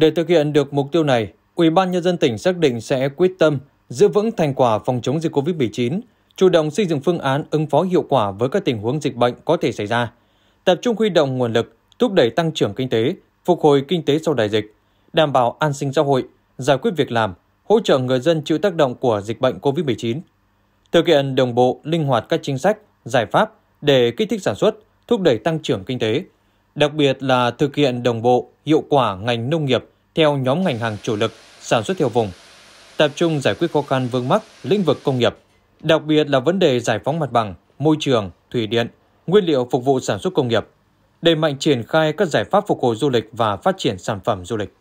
Để thực hiện được mục tiêu này, Ủy ban Nhân dân tỉnh xác định sẽ quyết tâm giữ vững thành quả phòng chống dịch COVID-19, chủ động xây dựng phương án ứng phó hiệu quả với các tình huống dịch bệnh có thể xảy ra, tập trung huy động nguồn lực, thúc đẩy tăng trưởng kinh tế, phục hồi kinh tế sau đại dịch, đảm bảo an sinh xã hội, giải quyết việc làm, hỗ trợ người dân chịu tác động của dịch bệnh COVID-19. Thực hiện đồng bộ, linh hoạt các chính sách, giải pháp để kích thích sản xuất, thúc đẩy tăng trưởng kinh tế, đặc biệt là thực hiện đồng bộ, hiệu quả ngành nông nghiệp theo nhóm ngành hàng chủ lực sản xuất theo vùng, tập trung giải quyết khó khăn vướng mắc lĩnh vực công nghiệp, đặc biệt là vấn đề giải phóng mặt bằng, môi trường, thủy điện, nguyên liệu phục vụ sản xuất công nghiệp, đẩy mạnh triển khai các giải pháp phục hồi du lịch và phát triển sản phẩm du lịch.